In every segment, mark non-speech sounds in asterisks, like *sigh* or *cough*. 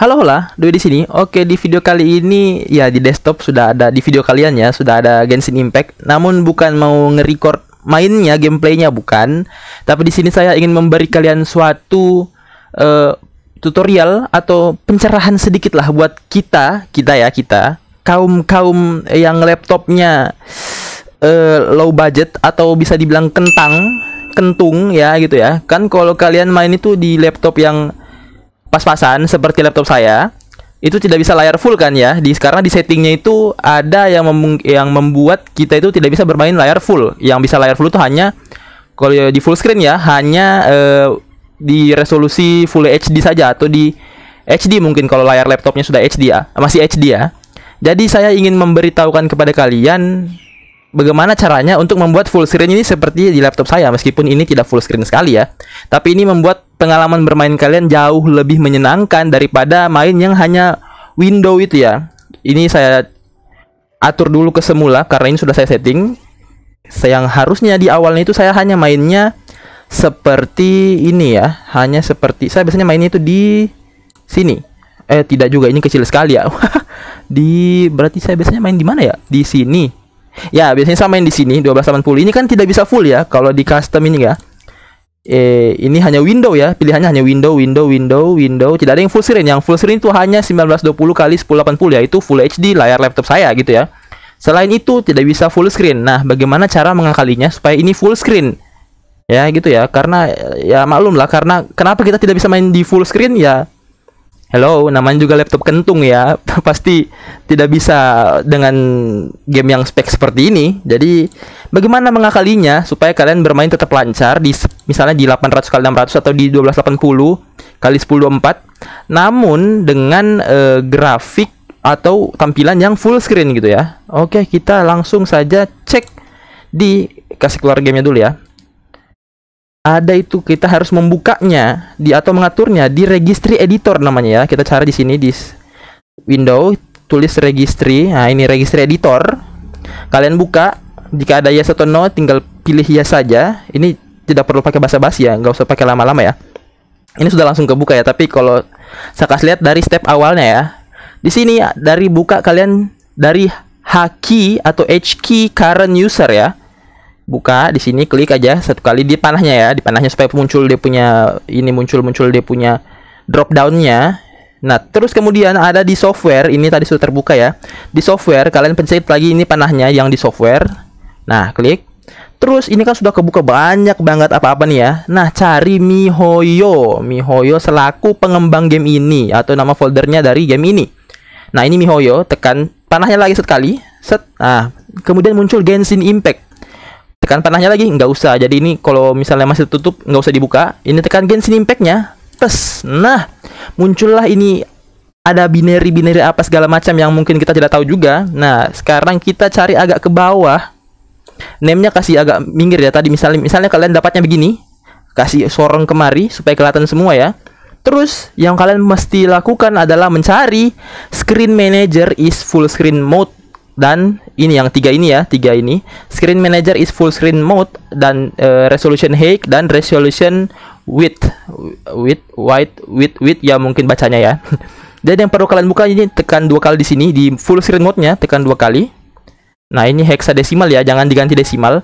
Halo hola, Dwi di sini. Oke, di video kali ini ya di desktop sudah ada di video kalian ya sudah ada Genshin Impact. Namun bukan mau nge-record mainnya, gameplaynya bukan. Tapi di sini saya ingin memberi kalian suatu uh, tutorial atau pencerahan sedikit lah buat kita, kita ya kita kaum kaum yang laptopnya uh, low budget atau bisa dibilang kentang, kentung ya gitu ya. Kan kalau kalian main itu di laptop yang pas-pasan seperti laptop saya itu tidak bisa layar full kan ya di karena di settingnya itu ada yang mem yang membuat kita itu tidak bisa bermain layar full yang bisa layar full itu hanya kalau di full screen ya hanya uh, di resolusi full HD saja atau di HD mungkin kalau layar laptopnya sudah HD ya masih HD ya jadi saya ingin memberitahukan kepada kalian bagaimana caranya untuk membuat full screen ini seperti di laptop saya meskipun ini tidak full screen sekali ya tapi ini membuat pengalaman bermain kalian jauh lebih menyenangkan daripada main yang hanya window itu ya ini saya atur dulu ke semula karena ini sudah saya setting yang harusnya di awalnya itu saya hanya mainnya seperti ini ya hanya seperti saya biasanya mainnya itu di sini eh tidak juga ini kecil sekali ya *laughs* di berarti saya biasanya main di mana ya di sini Ya, biasanya saya main di sini 1280. Ini kan tidak bisa full ya kalau di custom ini ya. Eh, ini hanya window ya, pilihannya hanya window, window, window, window. Tidak ada yang full screen. Yang full screen itu hanya 1920 kali 1080 ya, itu full HD layar laptop saya gitu ya. Selain itu tidak bisa full screen. Nah, bagaimana cara mengakalinya supaya ini full screen? Ya, gitu ya. Karena ya maklum lah karena kenapa kita tidak bisa main di full screen ya Hello, namanya juga laptop kentung ya. *laughs* Pasti tidak bisa dengan game yang spek seperti ini. Jadi, bagaimana mengakalinya supaya kalian bermain tetap lancar di misalnya di 800 kali 600 atau di 1280 kali 1024, namun dengan uh, grafik atau tampilan yang full screen gitu ya. Oke, kita langsung saja cek di kasih keluar gamenya dulu ya ada itu kita harus membukanya di atau mengaturnya di registry editor namanya ya kita cari di sini di window tulis registry nah ini registry editor kalian buka jika ada yes atau no tinggal pilih yes saja ini tidak perlu pakai bahasa basi ya nggak usah pakai lama-lama ya ini sudah langsung kebuka ya tapi kalau saya kasih lihat dari step awalnya ya di sini dari buka kalian dari haki atau HK current user ya buka di sini klik aja satu kali di panahnya ya di panahnya supaya muncul dia punya ini muncul muncul dia punya drop downnya Nah, terus kemudian ada di software, ini tadi sudah terbuka ya. Di software, kalian pencet lagi ini panahnya yang di software. Nah, klik. Terus ini kan sudah kebuka banyak banget apa-apa nih ya. Nah, cari MiHoYo. MiHoYo selaku pengembang game ini atau nama foldernya dari game ini. Nah, ini MiHoYo, tekan panahnya lagi sekali. Set. Nah, kemudian muncul Genshin Impact tekan panahnya lagi nggak usah jadi ini kalau misalnya masih tutup nggak usah dibuka ini tekan Genshin Impact-nya plus nah muncullah ini ada binary-binary apa segala macam yang mungkin kita tidak tahu juga. Nah, sekarang kita cari agak ke bawah. Name-nya kasih agak minggir ya. Tadi misalnya misalnya kalian dapatnya begini, kasih sorong kemari supaya kelihatan semua ya. Terus yang kalian mesti lakukan adalah mencari screen manager is full screen mode dan ini yang tiga ini ya tiga ini screen manager is full screen mode dan uh, resolution Height dan resolution width width wide width width ya mungkin bacanya ya *laughs* dan yang perlu kalian buka ini tekan dua kali di sini di full screen mode nya tekan dua kali nah ini heksadesimal ya jangan diganti desimal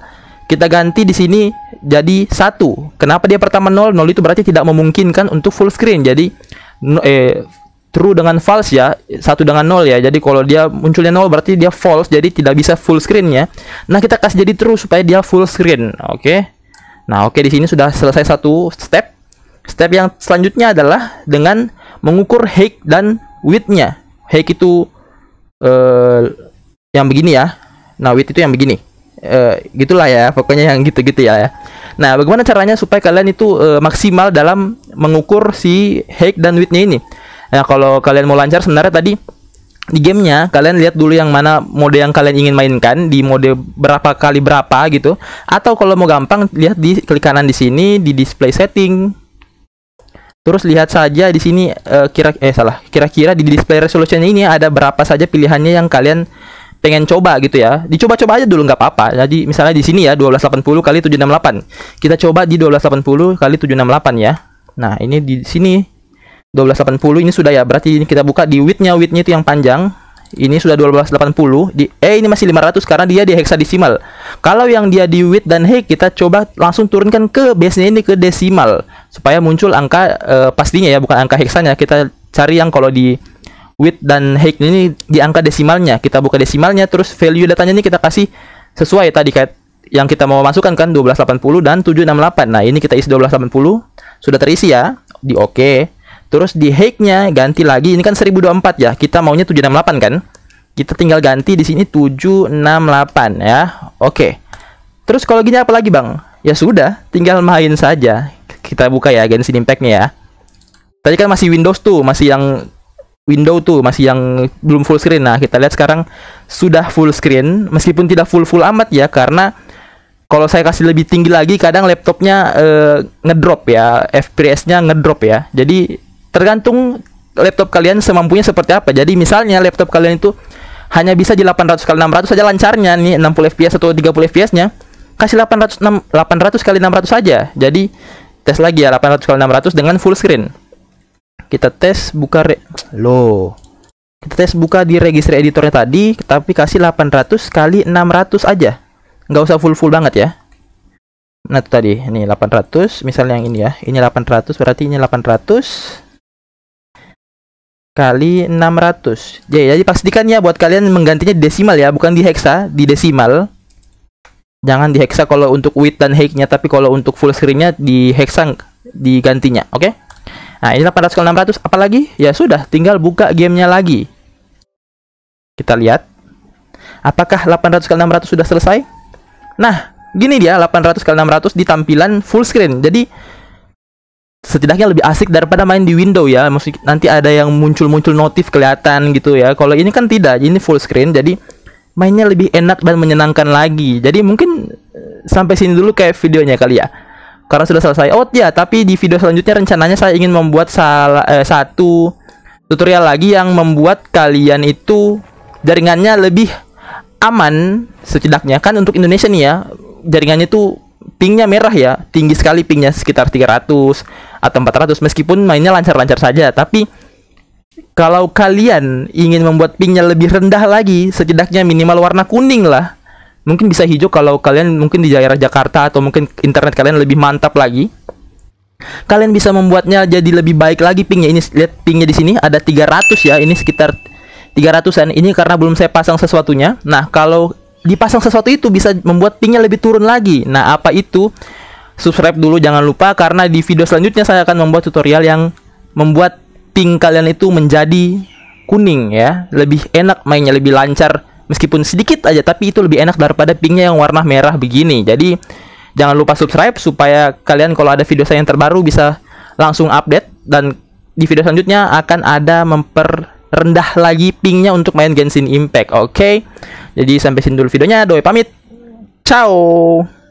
kita ganti di sini jadi satu kenapa dia pertama nol nol itu berarti tidak memungkinkan untuk full screen jadi no, eh, true dengan false ya satu dengan nol ya jadi kalau dia munculnya nol berarti dia false jadi tidak bisa full screen ya nah kita kasih jadi true supaya dia full screen oke okay? nah oke okay, di sini sudah selesai satu step step yang selanjutnya adalah dengan mengukur height dan widthnya height itu uh, yang begini ya nah width itu yang begini uh, gitulah ya pokoknya yang gitu-gitu ya, ya, nah bagaimana caranya supaya kalian itu uh, maksimal dalam mengukur si height dan widthnya ini Nah, kalau kalian mau lancar sebenarnya tadi di gamenya kalian lihat dulu yang mana mode yang kalian ingin mainkan di mode berapa kali berapa gitu atau kalau mau gampang lihat di klik kanan di sini di display setting terus lihat saja di sini uh, kira eh salah kira-kira di display resolution ini ada berapa saja pilihannya yang kalian pengen coba gitu ya dicoba-coba aja dulu nggak apa-apa jadi misalnya di sini ya 1280 kali 768 kita coba di 1280 kali 768 ya nah ini di sini 1280 ini sudah ya. Berarti ini kita buka di widthnya widthnya itu yang panjang. Ini sudah 1280 di eh ini masih 500 karena dia di heksadesimal. Kalau yang dia di width dan hex kita coba langsung turunkan ke base-nya ini ke desimal supaya muncul angka uh, pastinya ya bukan angka nya Kita cari yang kalau di width dan hex ini di angka desimalnya. Kita buka desimalnya terus value datanya ini kita kasih sesuai tadi kayak yang kita mau masukkan kan 1280 dan 768. Nah, ini kita isi 1280 sudah terisi ya di oke. Okay. Terus di hake-nya ganti lagi. Ini kan 1024 ya. Kita maunya 768 kan? Kita tinggal ganti di sini 768 ya. Oke. Terus kalau gini apa lagi, Bang? Ya sudah, tinggal main saja. Kita buka ya agensi impact-nya ya. Tadi kan masih Windows tuh, masih yang window tuh masih yang belum full screen. Nah, kita lihat sekarang sudah full screen meskipun tidak full-full amat ya karena kalau saya kasih lebih tinggi lagi kadang laptopnya uh, ngedrop ya, FPS-nya ngedrop ya. Jadi Tergantung laptop kalian semampunya seperti apa. Jadi misalnya laptop kalian itu hanya bisa di 800 kali 600 saja lancarnya nih 60 fps atau 30 fps-nya. Kasih 800 6, 800 kali 600 saja. Jadi tes lagi ya 800 kali 600 dengan full screen. Kita tes buka re lo. Kita tes buka di registry editornya tadi, tapi kasih 800 kali 600 aja. Nggak usah full-full banget ya. Nah, tadi. Ini 800, misalnya yang ini ya. Ini 800, berarti ini 800 kali 600. Jadi, iya, iya, jadi pastikan ya buat kalian menggantinya di desimal ya, bukan di hexa di desimal. Jangan di hexa kalau untuk width dan height-nya, tapi kalau untuk full screen-nya di hexa digantinya, oke? Okay? Nah, ini 800 kali 600, apalagi? Ya sudah, tinggal buka gamenya lagi. Kita lihat. Apakah 800 kali 600 sudah selesai? Nah, gini dia 800 kali 600 di tampilan full screen. Jadi setidaknya lebih asik daripada main di window ya Maksud, nanti ada yang muncul-muncul notif kelihatan gitu ya kalau ini kan tidak ini full screen jadi mainnya lebih enak dan menyenangkan lagi jadi mungkin eh, sampai sini dulu kayak videonya kali ya karena sudah selesai out oh, ya tapi di video selanjutnya rencananya saya ingin membuat salah eh, satu tutorial lagi yang membuat kalian itu jaringannya lebih aman setidaknya kan untuk Indonesia nih ya jaringannya tuh pingnya merah ya tinggi sekali pingnya sekitar 300 atau 400 meskipun mainnya lancar-lancar saja tapi kalau kalian ingin membuat pingnya lebih rendah lagi setidaknya minimal warna kuning lah mungkin bisa hijau kalau kalian mungkin di daerah Jakarta atau mungkin internet kalian lebih mantap lagi kalian bisa membuatnya jadi lebih baik lagi pingnya ini lihat pingnya di sini ada 300 ya ini sekitar 300an ini karena belum saya pasang sesuatunya nah kalau dipasang sesuatu itu bisa membuat pingnya lebih turun lagi. Nah, apa itu? Subscribe dulu jangan lupa karena di video selanjutnya saya akan membuat tutorial yang membuat ping kalian itu menjadi kuning ya. Lebih enak mainnya, lebih lancar meskipun sedikit aja tapi itu lebih enak daripada pingnya yang warna merah begini. Jadi jangan lupa subscribe supaya kalian kalau ada video saya yang terbaru bisa langsung update dan di video selanjutnya akan ada memper rendah lagi pingnya untuk main Genshin Impact. Oke. Okay? Jadi sampai sini dulu videonya. Doi pamit. Ciao.